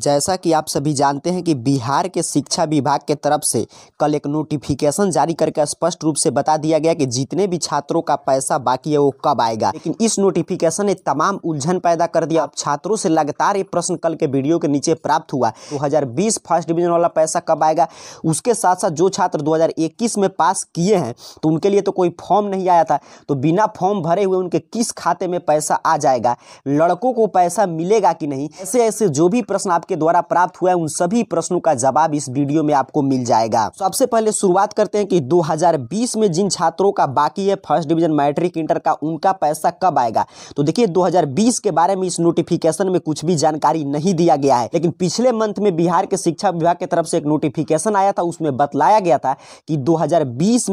जैसा कि आप सभी जानते हैं कि बिहार के शिक्षा विभाग के तरफ से कल एक नोटिफिकेशन जारी करके स्पष्ट रूप से बता दिया गया कि जितने भी छात्रों का पैसा बाकी है वो कब आएगा लेकिन इस नोटिफिकेशन ने तमाम उलझन पैदा कर दिया अब छात्रों से लगातार ये प्रश्न कल के वीडियो के नीचे प्राप्त हुआ दो हज़ार फर्स्ट डिवीजन वाला पैसा कब आएगा उसके साथ साथ जो छात्र दो में पास किए हैं तो उनके लिए तो कोई फॉर्म नहीं आया था तो बिना फॉर्म भरे हुए उनके किस खाते में पैसा आ जाएगा लड़कों को पैसा मिलेगा कि नहीं ऐसे ऐसे जो भी प्रश्न आपके द्वारा प्राप्त हुआ है उन सभी प्रश्नों का जवाब इस वीडियो में आपको मिल जाएगा तो सबसे पहले शुरुआत करते हैं कि 2020 में जिन छात्रों का बाकी है फर्स्ट डिवीजन मैट्रिक इंटर का उनका पैसा कब आएगा तो देखिए 2020 के बारे में इस नोटिफिकेशन में कुछ भी जानकारी नहीं दिया गया है लेकिन पिछले मंथ में बिहार के शिक्षा विभाग की तरफ से एक नोटिफिकेशन आया था उसमें बतलाया गया था कि दो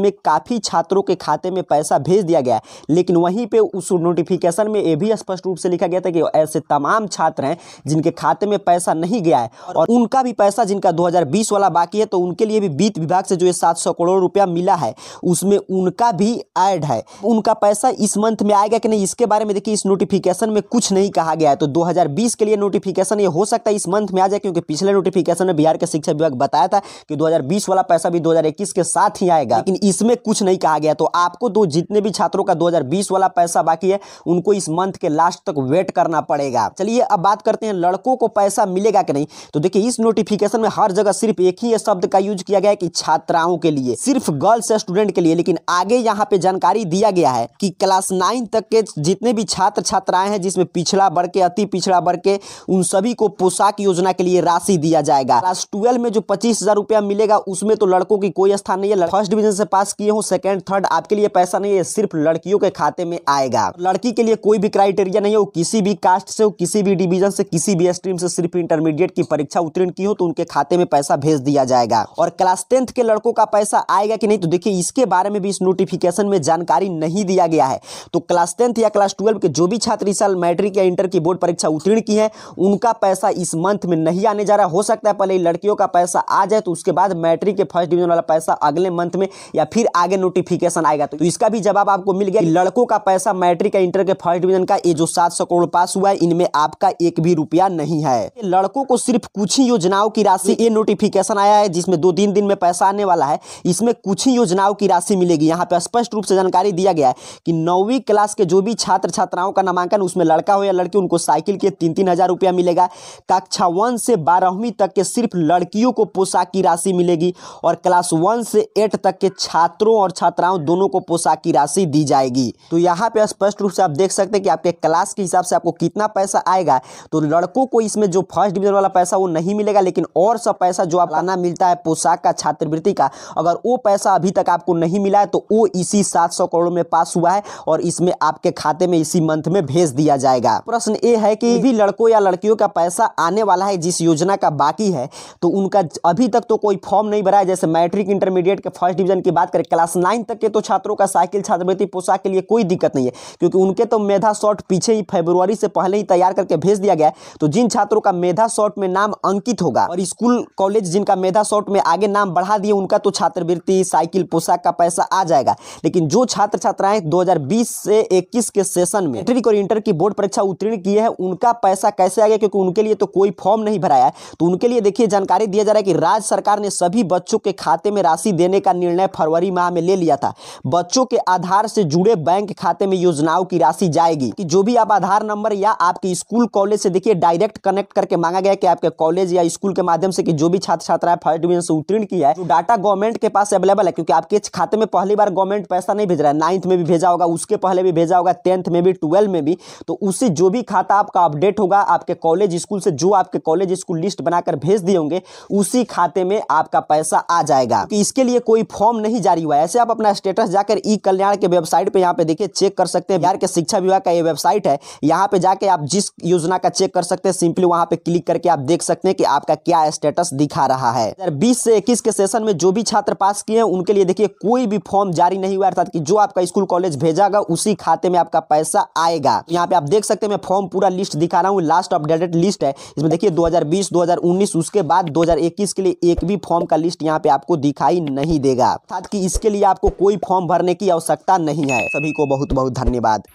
में काफी छात्रों के खाते में पैसा भेज दिया गया लेकिन वहीं पर उस नोटिफिकेशन में यह भी स्पष्ट रूप से लिखा गया था कि ऐसे तमाम छात्र हैं जिनके खाते में पैसा नहीं गया है और उनका भी पैसा जिनका 2020 वाला बाकी है तो उनके लिए भी वित्त विभाग से जो ये 700 करोड़ रुपया मिला है उसमें उनका भी ऐड है उनका पैसा इस मंथ में आएगा कि नहीं इसके बारे में देखिए इस नोटिफिकेशन में कुछ नहीं कहा गया है तो 2020 के लिए नोटिफिकेशन ये हो सकता है इस मंथ में आ जाए क्योंकि पिछले नोटिफिकेशन में बिहार के शिक्षा विभाग बताया था कि 2020 वाला पैसा भी 2021 के साथ ही आएगा लेकिन इसमें कुछ नहीं कहा गया तो आपको दो जितने भी छात्रों का 2020 वाला पैसा बाकी है उनको इस मंथ के लास्ट तक वेट करना पड़ेगा चलिए अब बात करते हैं लड़कों को पैसा मिले मिलेगा कि नहीं तो देखिए इस नोटिफिकेशन में हर जगह सिर्फ एक ही शब्द का यूज किया गया है कि छात्राओं के लिए सिर्फ गर्ल्स स्टूडेंट के लिए लेकिन आगे यहाँ पे जानकारी दिया गया है कि क्लास नाइन तक के जितने भी छात्र छात्राएं हैं जिसमें पिछड़ा वर्ग के अति पिछड़ा वर्ग के उन सभी को पोशाक योजना के लिए राशि दिया जाएगा क्लास ट्वेल्व में जो पच्चीस रुपया मिलेगा उसमें तो लड़कों की कोई स्थान नहीं है फर्स्ट डिविजन से पास किए हो सेकेंड थर्ड आपके लिए पैसा नहीं है सिर्फ लड़कियों के खाते में आएगा लड़की के लिए कोई भी क्राइटेरिया नहीं है वो किसी भी कास्ट से हो किसी भी डिविजन से किसी भी स्ट्रीम से सिर्फ इंटर इंटरमीडिएट की परीक्षा उत्तीर्ण की हो तो उनके खाते में पैसा भेज दिया जाएगा और क्लास टेंथ के लड़कों का पैसा आएगा कि नहीं तो देखिए इसके बारे में भी इस नोटिफिकेशन में जानकारी नहीं दिया गया है तो क्लास टेंथ या क्लास ट्वेल्व के जो भी छात्र इस साल मैट्रिक या इंटर की बोर्ड परीक्षा उत्तीर्ण की है उनका पैसा इस मंथ में नहीं आने जा रहा हो सकता है पहले लड़कियों का पैसा आ जाए तो उसके बाद मैट्रिक के फर्स्ट डिवीजन वाला पैसा अगले मंथ में या फिर आगे नोटिफिकेशन आएगा तो इसका भी जवाब आपको मिल गया लड़कों का पैसा मैट्रिक या इंटर के फर्स्ट डिवीजन का ये जो सात करोड़ पास हुआ है इनमें आपका एक भी रुपया नहीं है लड़कों लड़कों को सिर्फ कुछ ही योजनाओं की राशि ये नोटिफिकेशन आया है जिसमें दो तीन दिन में पैसा आने वाला है इसमें कुछ ही योजनाओं की राशि मिलेगी यहाँ पे स्पष्ट रूप से जानकारी दिया गया है कि नौवीं क्लास के जो भी छात्र छात्राओं का नामांकन उसमें लड़का हो या लड़की उनको साइकिल के तीन तीन हज़ार रुपया मिलेगा कक्षा वन से बारहवीं तक के सिर्फ लड़कियों को पोशाक की राशि मिलेगी और क्लास वन से एट तक के छात्रों और छात्राओं दोनों को पोशाक की राशि दी जाएगी तो यहाँ पे स्पष्ट रूप से आप देख सकते हैं कि आपके क्लास के हिसाब से आपको कितना पैसा आएगा तो लड़कों को इसमें जो फर्स्ट फर्स्ट डिवीजन वाला पैसा वो नहीं मिलेगा लेकिन और सब पैसा जो आप ना मिलता है पोशाक का छात्रवृत्ति का अगर वो पैसा अभी तक आपको नहीं मिला है तो वो इसी सात सौ करोड़ में पास हुआ है और इसमें आपके खाते में इसी मंथ में भेज दिया जाएगा प्रश्न ये है कि भी लड़कों या लड़कियों का पैसा आने वाला है जिस योजना का बाकी है तो उनका अभी तक तो कोई फॉर्म नहीं भरा है जैसे मैट्रिक इंटरमीडिएट के फर्स्ट डिवीजन की बात करें क्लास नाइन तक के तो छात्रों का साइकिल छात्रवृत्ति पोशाक के लिए कोई दिक्कत नहीं है क्योंकि उनके तो मेधा शॉर्ट पीछे ही फेब्रुआरी से पहले ही तैयार करके भेज दिया गया है तो जिन छात्रों का मेधा मेधा शॉर्ट में नाम अंकित होगा और स्कूल कॉलेज जिनका मेधा शॉर्ट में आगे नाम बढ़ा दिए उनका तो छात्रवृत्ति साइकिल पोशाक का पैसा आ जाएगा लेकिन जो छात्र छात्राएं 2020 से 21 के सेशन में मेट्रिक और इंटर की बोर्ड परीक्षा उत्तीर्ण किए हैं उनका पैसा कैसे आ गया क्योंकि उनके लिए तो कोई फॉर्म नहीं भराया तो उनके लिए देखिए जानकारी दिया जा रहा है कि राज्य सरकार ने सभी बच्चों के खाते में राशि देने का निर्णय फरवरी माह में ले लिया था बच्चों के आधार से जुड़े बैंक खाते में योजनाओं की राशि जाएगी कि जो भी आप आधार नंबर या आपके स्कूल कॉलेज से देखिए डायरेक्ट कनेक्ट करके मांगा गया कि आपके कॉलेज या स्कूल के माध्यम से कि जो भी छात्र छात्रा है फर्स्ट डिवीजन से उत्तीर्ण किया है तो डाटा गवर्नमेंट के पास अवेलेबल है क्योंकि आपके खाते में पहली बार गवर्नमेंट पैसा नहीं भेज रहा है नाइन्थ में भी भेजा होगा उसके पहले भी भेजा होगा टेंथ में भी ट्वेल्थ में भी तो उससे जो भी खाता आपका अपडेट होगा आपके कॉलेज स्कूल से जो आपके कॉलेज स्कूल लिस्ट बनाकर भेज दिए होंगे उसी खाते में आपका पैसा आ जाएगा कि इसके लिए कोई फॉर्म नहीं जारी हुआ है ऐसे आप अपना स्टेटस जाकर ई कल्याण के वेबसाइट पर यहाँ पे देखिए चेक कर सकते हैं बिहार के शिक्षा विभाग का ये वेबसाइट है यहाँ पे जाके आप जिस योजना का चेक कर सकते हैं सिंपली वहां पे क्लिक क्लिक करके आप देख सकते हैं कि आपका क्या स्टेटस दिखा रहा है बीस से इक्कीस के सेशन में जो भी छात्र पास किए हैं उनके लिए देखिए कोई भी फॉर्म जारी नहीं हुआ अर्थात की जो आपका स्कूल कॉलेज गया उसी खाते में आपका पैसा आएगा तो यहाँ पे आप देख सकते हैं मैं फॉर्म पूरा लिस्ट दिखा रहा हूँ लास्ट अपडेटेड लिस्ट है इसमें देखिए 2020 2019 उसके बाद 2021 के लिए एक भी फॉर्म का लिस्ट यहाँ पे आपको दिखाई नहीं देगा अर्थात की इसके लिए आपको कोई फॉर्म भरने की आवश्यकता नहीं है सभी को बहुत बहुत धन्यवाद